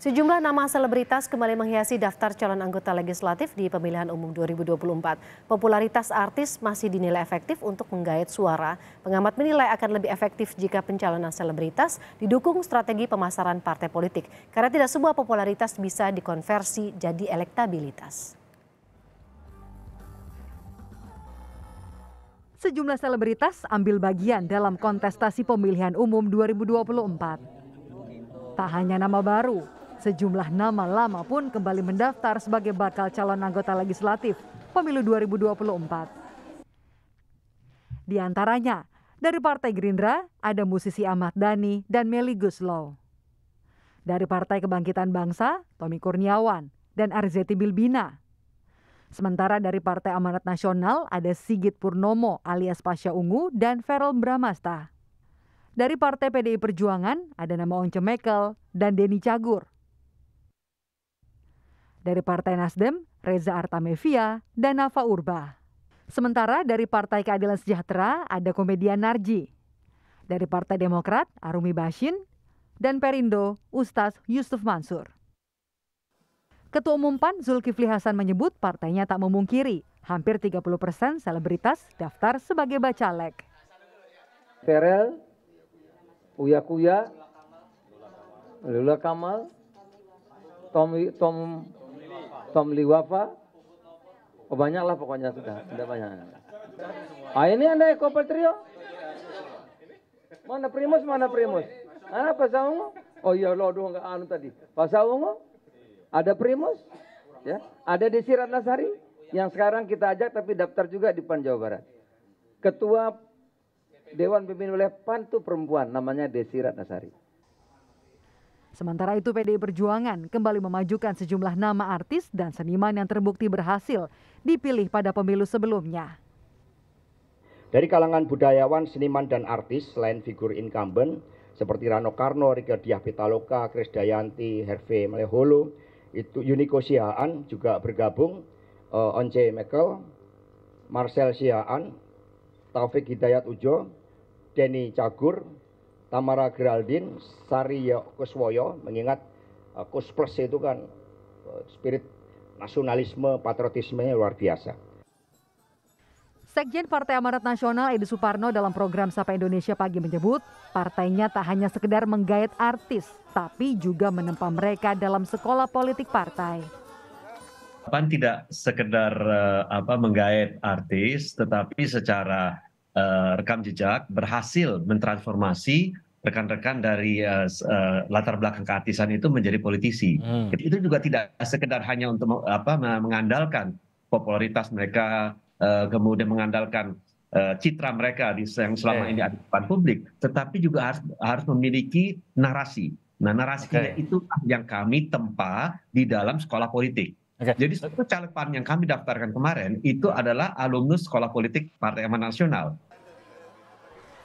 Sejumlah nama selebritas kembali menghiasi daftar calon anggota legislatif di pemilihan umum 2024. Popularitas artis masih dinilai efektif untuk menggait suara. Pengamat menilai akan lebih efektif jika pencalonan selebritas didukung strategi pemasaran partai politik. Karena tidak semua popularitas bisa dikonversi jadi elektabilitas. Sejumlah selebritas ambil bagian dalam kontestasi pemilihan umum 2024. Tak hanya nama baru, Sejumlah nama lama pun kembali mendaftar sebagai bakal calon anggota legislatif pemilu 2024. Di antaranya, dari Partai Gerindra ada musisi Ahmad Dhani dan Meli Guslow. Dari Partai Kebangkitan Bangsa, Tommy Kurniawan dan Arzeti Bilbina. Sementara dari Partai Amanat Nasional ada Sigit Purnomo alias Pasha Ungu dan Ferel Bramasta. Dari Partai PDI Perjuangan ada nama Once Mekel dan Deni Cagur. Dari Partai Nasdem, Reza Artamevia dan Nafa Urba. Sementara dari Partai Keadilan Sejahtera ada komedian Narji. Dari Partai Demokrat, Arumi Bashin, dan Perindo, Ustaz Yusuf Mansur. Ketua Umum PAN Zulkifli Hasan menyebut partainya tak memungkiri hampir 30 persen selebritas daftar sebagai bacalek. Terel, Uya Kuya, Lula Kamal, Tom, Tom Tomli Wafa. Oh, banyak lah pokoknya sudah, sudah banyak. Ah ini Anda Eko Patrio? Mana Primus, mana Primus? Mana Pasaungo? Oh iya lo doang enggak anu tadi. Pasaungo? Ada Primus? Ya, ada di Sirat Nasari yang sekarang kita ajak tapi daftar juga di Pan Jawa Barat. Ketua Dewan Pimpinan oleh PAN itu perempuan namanya Desirat Nasari. Sementara itu PDI Perjuangan kembali memajukan sejumlah nama artis dan seniman yang terbukti berhasil dipilih pada pemilu sebelumnya. Dari kalangan budayawan, seniman, dan artis, selain figur incumbent seperti Rano Karno, Rike Diah Pitaloka, Kris Dayanti, Herve Meleholo, itu Yuniko Siaan juga bergabung, uh, Once Mekel, Marcel Siaan, Taufik Hidayat Ujo, Denny Cagur, Tamara Geraldine Sariyo Kuswoyo mengingat uh, Plus itu kan uh, spirit nasionalisme, patriotismenya luar biasa. Sekjen Partai Amanat Nasional Edi Suparno dalam program Sapa Indonesia Pagi menyebut, partainya tak hanya sekedar menggait artis, tapi juga menempa mereka dalam sekolah politik partai. Pan tidak sekedar eh, apa menggait artis, tetapi secara Eh, rekam jejak berhasil mentransformasi rekan rekan dari eh, eh, latar belakang keartisan itu menjadi politisi Jadi hmm. itu juga tidak sekedar hanya untuk apa mengandalkan popularitas mereka kemudian mengandalkan citra mereka di yang selama ini ada di depan publik tetapi juga harus harus memiliki narasi nah narasinya okay. itu yang kami tempa di dalam sekolah politik Okay. Jadi satu caleg pan yang kami daftarkan kemarin itu adalah alumnus sekolah politik Partai Aman Nasional.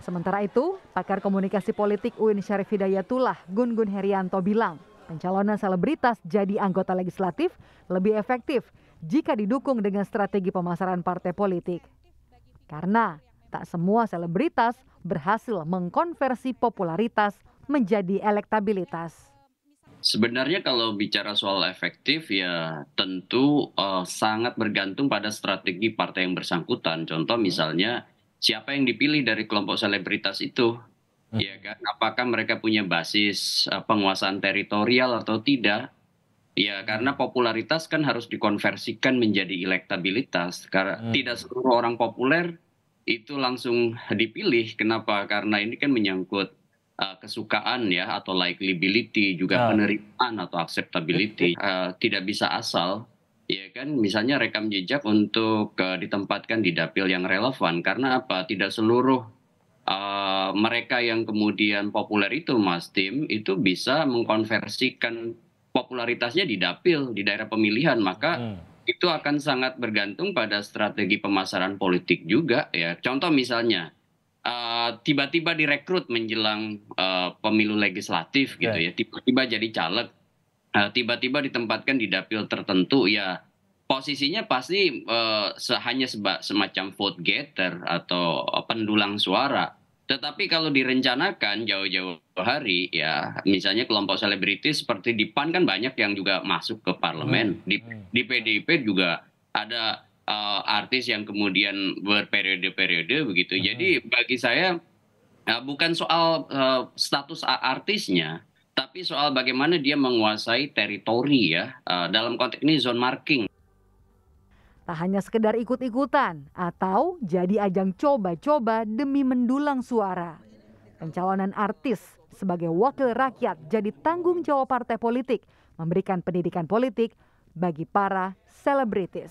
Sementara itu, pakar komunikasi politik UIN Syarif Hidayatullah Gun Gun Herianto bilang, pencalonan selebritas jadi anggota legislatif lebih efektif jika didukung dengan strategi pemasaran partai politik. Karena tak semua selebritas berhasil mengkonversi popularitas menjadi elektabilitas. Sebenarnya kalau bicara soal efektif ya tentu uh, sangat bergantung pada strategi partai yang bersangkutan. Contoh misalnya siapa yang dipilih dari kelompok selebritas itu, hmm. ya kan? Apakah mereka punya basis uh, penguasaan teritorial atau tidak? Ya hmm. karena popularitas kan harus dikonversikan menjadi elektabilitas. Karena hmm. tidak seluruh orang populer itu langsung dipilih. Kenapa? Karena ini kan menyangkut Eh, kesukaan ya atau likability juga ah. penerimaan atau acceptability uh, tidak bisa asal ya kan misalnya rekam jejak untuk uh, ditempatkan di dapil yang relevan karena apa tidak seluruh uh, mereka yang kemudian populer itu Mas Tim itu bisa mengkonversikan popularitasnya di dapil di daerah pemilihan maka hmm itu akan sangat bergantung pada strategi pemasaran politik juga ya. Contoh misalnya Eh, tiba-tiba uh, direkrut menjelang uh, pemilu legislatif gitu ya tiba-tiba jadi caleg eh, tiba-tiba uh, ditempatkan di dapil tertentu ya posisinya pasti uh, hanya seba, semacam vote getter atau pendulang suara tetapi kalau direncanakan jauh-jauh hari ya misalnya kelompok selebritis seperti di PAN kan banyak yang juga masuk ke parlemen di di PDIP juga ada uh, artis yang kemudian berperiode-periode begitu. Hmm. Jadi bagi saya uh, bukan soal uh, status artisnya, tapi soal bagaimana dia menguasai teritori ya. Uh, dalam konteks ini zone marking. Tak hanya sekedar ikut-ikutan atau jadi ajang coba-coba demi mendulang suara. Pencalonan artis sebagai wakil rakyat jadi tanggung jawab partai politik memberikan pendidikan politik bagi para selebritis.